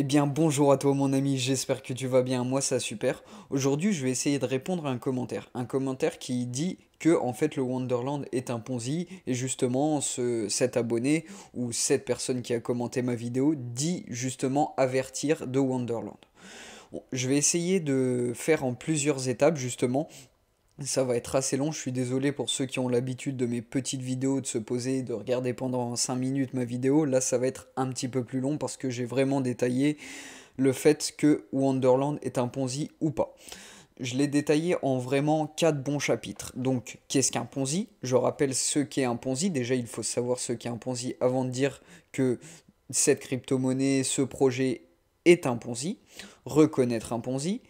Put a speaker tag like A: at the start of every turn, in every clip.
A: Eh bien bonjour à toi mon ami, j'espère que tu vas bien, moi ça super. Aujourd'hui je vais essayer de répondre à un commentaire. Un commentaire qui dit que en fait le Wonderland est un Ponzi et justement ce, cet abonné ou cette personne qui a commenté ma vidéo dit justement avertir de Wonderland. je vais essayer de faire en plusieurs étapes justement ça va être assez long, je suis désolé pour ceux qui ont l'habitude de mes petites vidéos, de se poser, de regarder pendant 5 minutes ma vidéo. Là, ça va être un petit peu plus long parce que j'ai vraiment détaillé le fait que Wonderland est un Ponzi ou pas. Je l'ai détaillé en vraiment 4 bons chapitres. Donc, qu'est-ce qu'un Ponzi Je rappelle ce qu'est un Ponzi. Déjà, il faut savoir ce qu'est un Ponzi avant de dire que cette crypto-monnaie, ce projet est un Ponzi. Reconnaître un Ponzi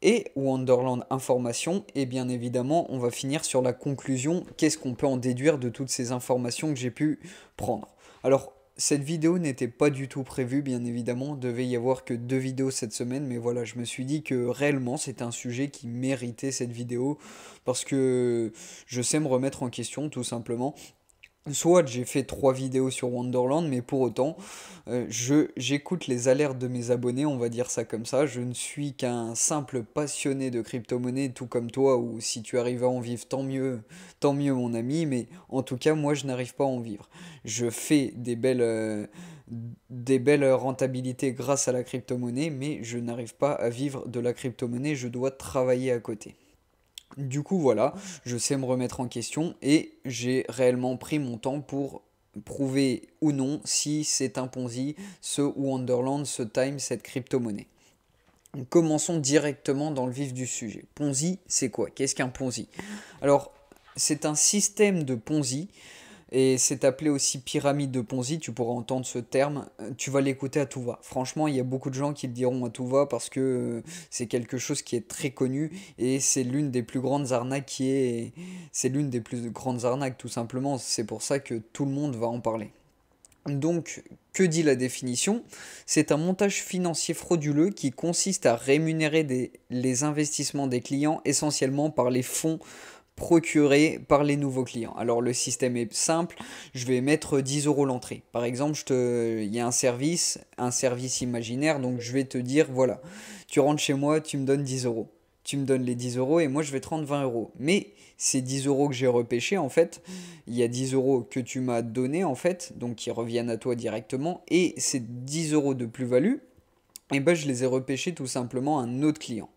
A: et Wonderland Information, et bien évidemment, on va finir sur la conclusion, qu'est-ce qu'on peut en déduire de toutes ces informations que j'ai pu prendre. Alors, cette vidéo n'était pas du tout prévue, bien évidemment, Il devait y avoir que deux vidéos cette semaine, mais voilà, je me suis dit que réellement c'était un sujet qui méritait cette vidéo, parce que je sais me remettre en question, tout simplement, Soit j'ai fait trois vidéos sur Wonderland, mais pour autant, euh, j'écoute les alertes de mes abonnés, on va dire ça comme ça. Je ne suis qu'un simple passionné de crypto-monnaie, tout comme toi, ou si tu arrives à en vivre, tant mieux, tant mieux mon ami, mais en tout cas, moi, je n'arrive pas à en vivre. Je fais des belles, euh, des belles rentabilités grâce à la crypto-monnaie, mais je n'arrive pas à vivre de la crypto-monnaie, je dois travailler à côté. Du coup, voilà, je sais me remettre en question et j'ai réellement pris mon temps pour prouver ou non si c'est un Ponzi, ce Wonderland, ce Time, cette crypto-monnaie. Commençons directement dans le vif du sujet. Ponzi, c'est quoi Qu'est-ce qu'un Ponzi Alors, c'est un système de Ponzi et c'est appelé aussi pyramide de Ponzi, tu pourras entendre ce terme, euh, tu vas l'écouter à tout va. Franchement, il y a beaucoup de gens qui le diront à tout va parce que euh, c'est quelque chose qui est très connu et c'est l'une des plus grandes arnaques qui est... C'est l'une des plus grandes arnaques tout simplement, c'est pour ça que tout le monde va en parler. Donc, que dit la définition C'est un montage financier frauduleux qui consiste à rémunérer les investissements des clients essentiellement par les fonds procuré par les nouveaux clients. Alors le système est simple, je vais mettre 10 euros l'entrée. Par exemple, je te... il y a un service, un service imaginaire, donc je vais te dire, voilà, tu rentres chez moi, tu me donnes 10 euros. Tu me donnes les 10 euros et moi je vais te rendre 20 euros. Mais ces 10 euros que j'ai repêchés, en fait, il y a 10 euros que tu m'as donné, en fait, donc qui reviennent à toi directement, et ces 10 euros de plus-value, et eh ben, je les ai repêchés tout simplement à un autre client.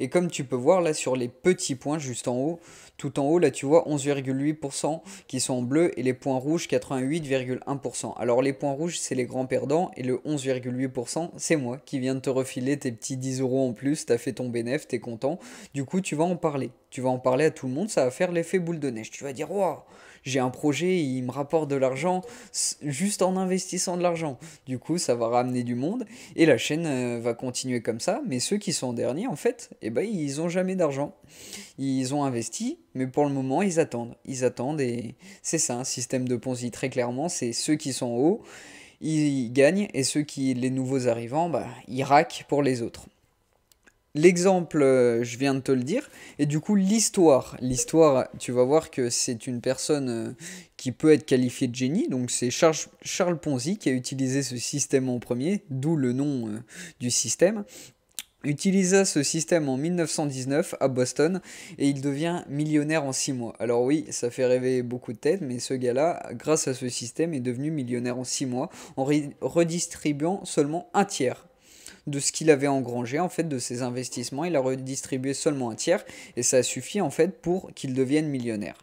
A: Et comme tu peux voir là sur les petits points juste en haut, tout en haut là tu vois 11,8% qui sont en bleu et les points rouges 88,1%. Alors les points rouges c'est les grands perdants et le 11,8% c'est moi qui viens de te refiler tes petits 10 euros en plus, t'as fait ton bénéf, t'es content. Du coup tu vas en parler. Tu vas en parler à tout le monde, ça va faire l'effet boule de neige. Tu vas dire, waouh, j'ai un projet, il me rapporte de l'argent juste en investissant de l'argent. Du coup, ça va ramener du monde et la chaîne euh, va continuer comme ça. Mais ceux qui sont en dernier, en fait, eh eh ben, ils n'ont jamais d'argent. Ils ont investi, mais pour le moment, ils attendent. Ils attendent et c'est ça, un système de Ponzi, très clairement. C'est ceux qui sont en haut, ils gagnent, et ceux qui, les nouveaux arrivants, bah, ils raquent pour les autres. L'exemple, euh, je viens de te le dire, et du coup l'histoire. L'histoire, tu vas voir que c'est une personne euh, qui peut être qualifiée de génie, donc c'est Charles, Ponzi qui a utilisé ce système en premier, d'où le nom euh, du système, utilisa ce système en 1919 à Boston et il devient millionnaire en 6 mois. Alors oui, ça fait rêver beaucoup de têtes, mais ce gars-là, grâce à ce système, est devenu millionnaire en 6 mois en redistribuant seulement un tiers de ce qu'il avait engrangé en fait de ses investissements, il a redistribué seulement un tiers et ça a suffi en fait pour qu'il devienne millionnaire.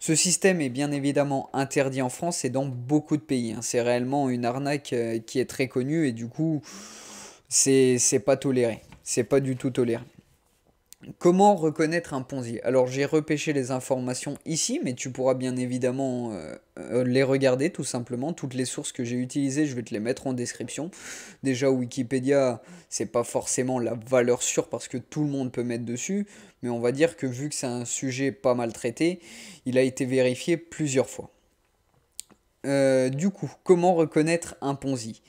A: Ce système est bien évidemment interdit en France et dans beaucoup de pays. Hein. C'est réellement une arnaque euh, qui est très connue et du coup, c'est pas toléré c'est pas du tout toléré. Comment reconnaître un Ponzi Alors j'ai repêché les informations ici, mais tu pourras bien évidemment euh, euh, les regarder tout simplement. Toutes les sources que j'ai utilisées, je vais te les mettre en description. Déjà Wikipédia, c'est pas forcément la valeur sûre parce que tout le monde peut mettre dessus, mais on va dire que vu que c'est un sujet pas mal traité, il a été vérifié plusieurs fois. Euh, du coup, comment reconnaître un Ponzi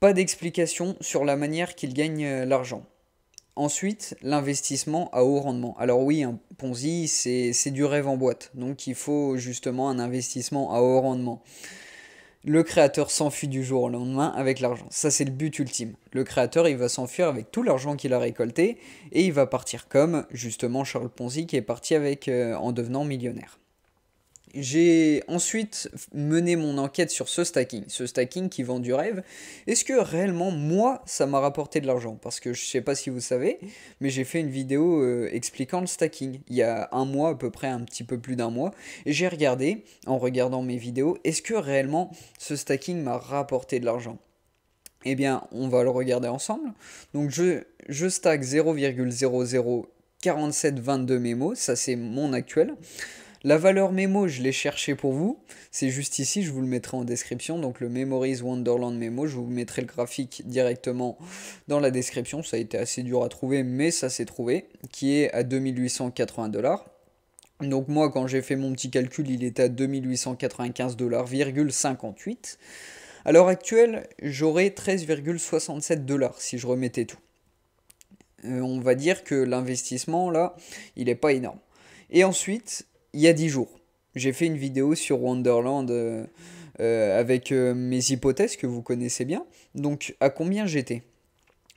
A: Pas d'explication sur la manière qu'il gagne l'argent. Ensuite, l'investissement à haut rendement. Alors oui, un hein, Ponzi, c'est du rêve en boîte. Donc il faut justement un investissement à haut rendement. Le créateur s'enfuit du jour au lendemain avec l'argent. Ça, c'est le but ultime. Le créateur, il va s'enfuir avec tout l'argent qu'il a récolté et il va partir comme justement Charles Ponzi qui est parti avec euh, en devenant millionnaire. J'ai ensuite mené mon enquête sur ce stacking, ce stacking qui vend du rêve. Est-ce que réellement, moi, ça m'a rapporté de l'argent Parce que je ne sais pas si vous savez, mais j'ai fait une vidéo euh, expliquant le stacking il y a un mois, à peu près un petit peu plus d'un mois. Et j'ai regardé, en regardant mes vidéos, est-ce que réellement ce stacking m'a rapporté de l'argent Eh bien, on va le regarder ensemble. Donc, je, je stack 0,004722 mémo ça c'est mon actuel. La valeur mémo, je l'ai cherchée pour vous. C'est juste ici, je vous le mettrai en description. Donc le Memories Wonderland Memo, je vous mettrai le graphique directement dans la description. Ça a été assez dur à trouver, mais ça s'est trouvé, qui est à 2880 dollars. Donc moi, quand j'ai fait mon petit calcul, il était à 2895 58. À l'heure actuelle, j'aurais 13,67 dollars si je remettais tout. Euh, on va dire que l'investissement, là, il n'est pas énorme. Et ensuite, il y a 10 jours. J'ai fait une vidéo sur Wonderland euh, euh, avec euh, mes hypothèses que vous connaissez bien. Donc à combien j'étais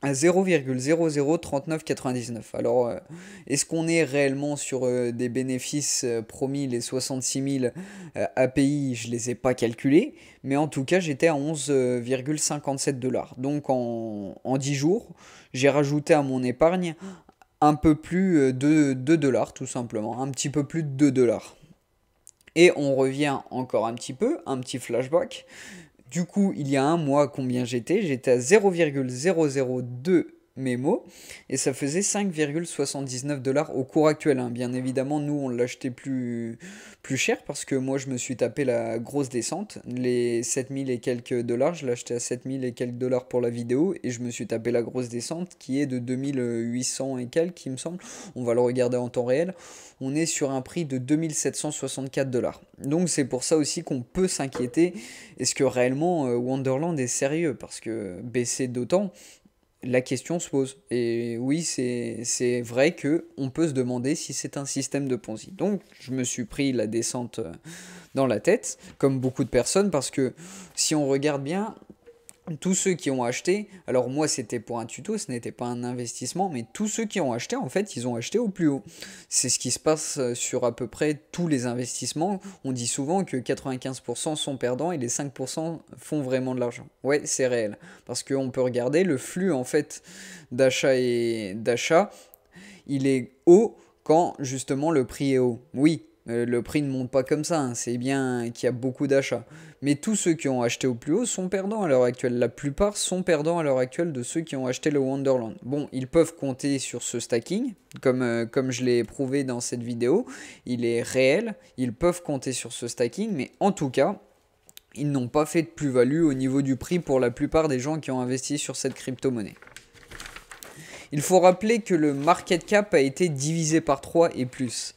A: à 0,0039,99. Alors, est-ce qu'on est réellement sur des bénéfices promis, les 66 000 API, je ne les ai pas calculés, mais en tout cas, j'étais à 11,57 dollars. Donc, en, en 10 jours, j'ai rajouté à mon épargne un peu plus euh, de 2 dollars tout simplement, un petit peu plus de 2 dollars. Et on revient encore un petit peu, un petit flashback. Du coup, il y a un mois, combien j'étais J'étais à 0,002 mes mots, et ça faisait 5,79 dollars au cours actuel. Hein. Bien évidemment, nous, on l'achetait plus, plus cher parce que moi, je me suis tapé la grosse descente. Les 7000 et quelques dollars, je l'achetais à 7000 et quelques dollars pour la vidéo, et je me suis tapé la grosse descente qui est de 2800 et quelques, Il me semble. On va le regarder en temps réel. On est sur un prix de 2764 dollars. Donc, c'est pour ça aussi qu'on peut s'inquiéter. Est-ce que réellement euh, Wonderland est sérieux Parce que baisser d'autant, la question se pose. Et oui, c'est vrai que on peut se demander si c'est un système de Ponzi. Donc, je me suis pris la descente euh, dans la tête, comme beaucoup de personnes, parce que si on regarde bien, tous ceux qui ont acheté, alors moi c'était pour un tuto, ce n'était pas un investissement, mais tous ceux qui ont acheté, en fait, ils ont acheté au plus haut. C'est ce qui se passe euh, sur à peu près tous les investissements. On dit souvent que 95% sont perdants et les 5% font vraiment de l'argent. Ouais, c'est réel. Parce qu'on peut regarder le flux, en fait, d'achat et d'achat, il est haut quand justement le prix est haut. Oui, euh, le prix ne monte pas comme ça, hein. c'est bien qu'il y a beaucoup d'achats. Mais tous ceux qui ont acheté au plus haut sont perdants à l'heure actuelle. La plupart sont perdants à l'heure actuelle de ceux qui ont acheté le Wonderland. Bon, ils peuvent compter sur ce stacking, comme, euh, comme je l'ai prouvé dans cette vidéo. Il est réel, ils peuvent compter sur ce stacking, mais en tout cas... Ils n'ont pas fait de plus-value au niveau du prix pour la plupart des gens qui ont investi sur cette crypto-monnaie. Il faut rappeler que le market cap a été divisé par 3 et plus.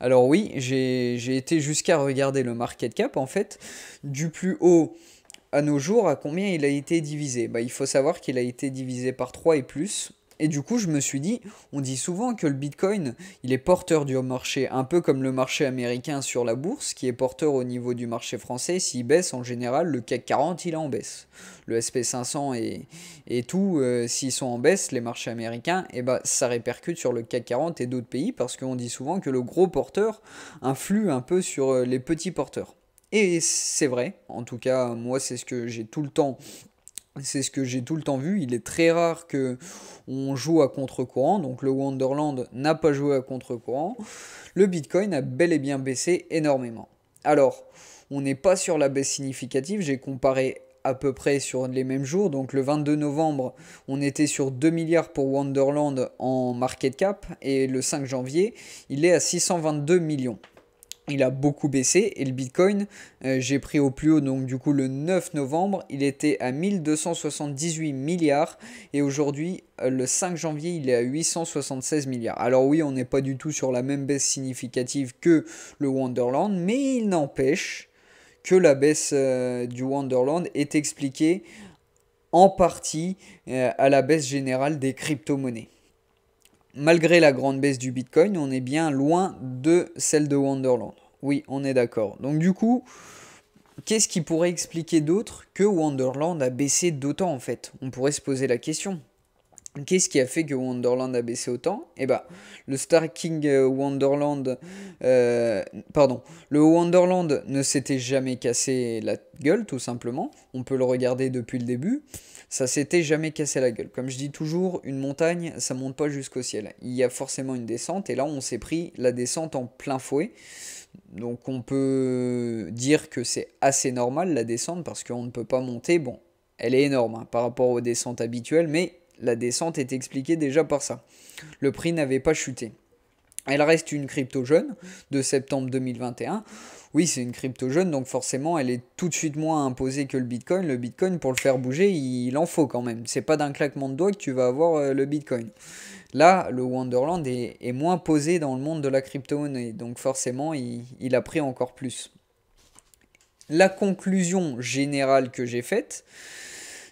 A: Alors oui, j'ai été jusqu'à regarder le market cap, en fait, du plus haut à nos jours, à combien il a été divisé bah, Il faut savoir qu'il a été divisé par 3 et plus et du coup, je me suis dit, on dit souvent que le Bitcoin, il est porteur du marché, un peu comme le marché américain sur la bourse, qui est porteur au niveau du marché français. S'il baisse, en général, le CAC 40, il est en baisse. Le SP500 et, et tout, euh, s'ils sont en baisse, les marchés américains, eh ben, ça répercute sur le CAC 40 et d'autres pays, parce qu'on dit souvent que le gros porteur influe un peu sur euh, les petits porteurs. Et c'est vrai, en tout cas, moi, c'est ce que j'ai tout le temps c'est ce que j'ai tout le temps vu. Il est très rare que on joue à contre-courant. Donc le Wonderland n'a pas joué à contre-courant. Le Bitcoin a bel et bien baissé énormément. Alors, on n'est pas sur la baisse significative. J'ai comparé à peu près sur les mêmes jours. Donc le 22 novembre, on était sur 2 milliards pour Wonderland en market cap et le 5 janvier, il est à 622 millions il a beaucoup baissé et le Bitcoin, euh, j'ai pris au plus haut donc du coup le 9 novembre, il était à 1278 milliards et aujourd'hui euh, le 5 janvier il est à 876 milliards. Alors oui on n'est pas du tout sur la même baisse significative que le Wonderland mais il n'empêche que la baisse euh, du Wonderland est expliquée en partie à la baisse générale des crypto-monnaies malgré la grande baisse du Bitcoin, on est bien loin de celle de Wonderland. Oui, on est d'accord. Donc du coup, qu'est-ce qui pourrait expliquer d'autre que Wonderland a baissé d'autant en fait On pourrait se poser la question. Qu'est-ce qui a fait que Wonderland a baissé autant Eh bien, le Star King euh, Wonderland, euh, pardon, le Wonderland ne s'était jamais cassé la gueule tout simplement. On peut le regarder depuis le début ça s'était jamais cassé la gueule. Comme je dis toujours, une montagne, ça monte pas jusqu'au ciel. Il y a forcément une descente, et là, on s'est pris la descente en plein fouet. Donc, on peut dire que c'est assez normal la descente parce qu'on ne peut pas monter. Bon, elle est énorme hein, par rapport aux descentes habituelles, mais la descente est expliquée déjà par ça. Le prix n'avait pas chuté. Elle reste une crypto jeune de septembre 2021. Oui, c'est une crypto jeune, donc forcément, elle est tout de suite moins imposée que le Bitcoin. Le Bitcoin, pour le faire bouger, il en faut quand même. C'est pas d'un claquement de doigts que tu vas avoir euh, le Bitcoin. Là, le Wonderland est, moins posé dans le monde de la crypto-monnaie, donc forcément, il a pris encore plus. La conclusion générale que j'ai faite,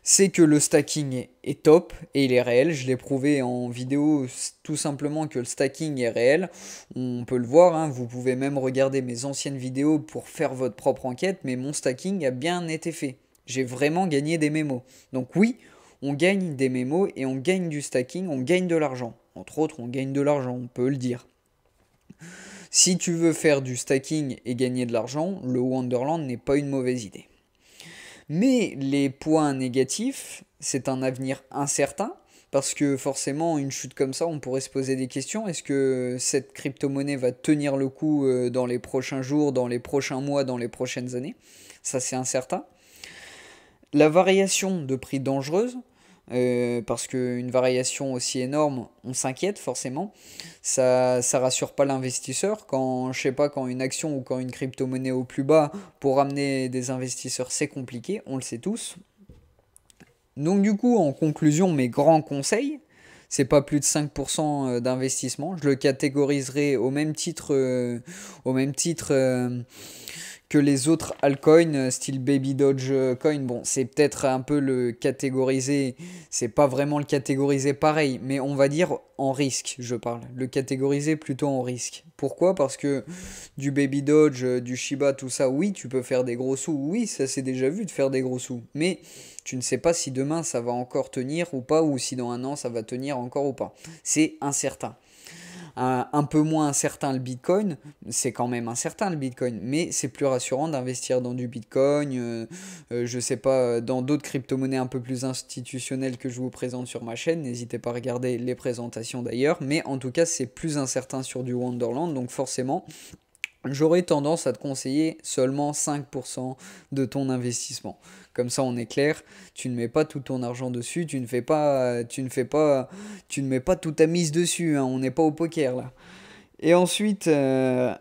A: c'est que le stacking est top et il est réel. Je l'ai prouvé en vidéo tout simplement que le stacking est réel. On peut le voir, hein, vous pouvez même regarder mes anciennes vidéos pour faire votre propre enquête, mais mon stacking a bien été fait. J'ai vraiment gagné des mémos. Donc oui, on gagne des mémos et on gagne du stacking, on gagne de l'argent. Entre autres, on gagne de l'argent, on peut le dire. Si tu veux faire du stacking et gagner de l'argent, le Wonderland n'est pas une mauvaise idée. Mais les points négatifs, c'est un avenir incertain. Parce que forcément, une chute comme ça, on pourrait se poser des questions. Est-ce que cette crypto-monnaie va tenir le coup euh, dans les prochains jours, dans les prochains mois, dans les prochaines années Ça, c'est incertain. La variation de prix dangereuse, euh, parce qu'une variation aussi énorme, on s'inquiète forcément. Ça ne rassure pas l'investisseur. Quand, je sais pas, quand une action ou quand une crypto-monnaie au plus bas, pour amener des investisseurs, c'est compliqué, on le sait tous. Donc du coup, en conclusion, mes grands conseils, c'est pas plus de 5% euh, d'investissement. Je le catégoriserai au même titre, euh, au même titre que les autres altcoins, euh, style Baby Dodge euh, Coin. Bon, c'est peut-être un peu le catégoriser, c'est pas vraiment le catégoriser pareil, mais on va dire en risque, je parle. Le catégoriser plutôt en risque. Pourquoi Parce que du Baby Dodge, euh, du Shiba, tout ça, oui, tu peux faire des gros sous. Oui, ça s'est déjà vu de faire des gros sous. Mais tu ne sais pas si demain ça va encore tenir ou pas, ou si dans un an ça va tenir encore ou pas. C'est incertain. Euh, un, peu moins incertain le Bitcoin, c'est quand même incertain le Bitcoin, mais c'est plus rassurant d'investir dans du Bitcoin, euh, euh, je sais pas, dans d'autres crypto-monnaies un peu plus institutionnelles que je vous présente sur ma chaîne, n'hésitez pas à regarder les présentations d'ailleurs, mais en tout cas c'est plus incertain sur du Wonderland, donc forcément j'aurais tendance à te conseiller seulement 5% de ton investissement. Comme ça, on est clair. Tu ne mets pas tout ton argent dessus. Tu ne fais pas, tu ne fais pas, tu ne mets pas toute ta mise dessus. Hein. On n'est pas au poker là. Et ensuite, euh,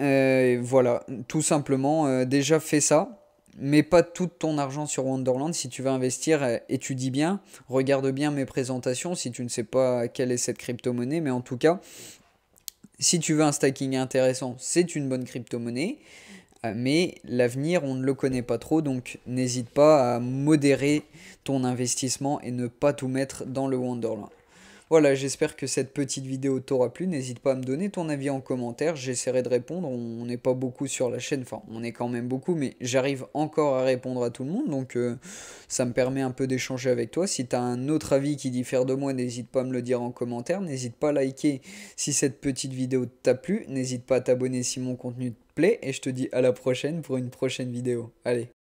A: euh, voilà, tout simplement, euh, déjà fais ça. Mets pas tout ton argent sur Wonderland si tu veux investir. Étudie bien, regarde bien mes présentations si tu ne sais pas quelle est cette crypto-monnaie. Mais en tout cas, si tu veux un stacking intéressant, c'est une bonne crypto-monnaie. Euh, mais l'avenir, on ne le connaît pas trop, donc n'hésite pas à modérer ton investissement et ne pas tout mettre dans le Wonderland. Voilà, j'espère que cette petite vidéo t'aura plu. N'hésite pas à me donner ton avis en commentaire. J'essaierai de répondre. On n'est pas beaucoup sur la chaîne. Enfin, on est quand même beaucoup, mais j'arrive encore à répondre à tout le monde. Donc, euh, ça me permet un peu d'échanger avec toi. Si tu as un autre avis qui diffère de moi, n'hésite pas à me le dire en commentaire. N'hésite pas à liker si cette petite vidéo t'a plu. N'hésite pas à t'abonner si mon contenu te plaît. Et je te dis à la prochaine pour une prochaine vidéo. Allez.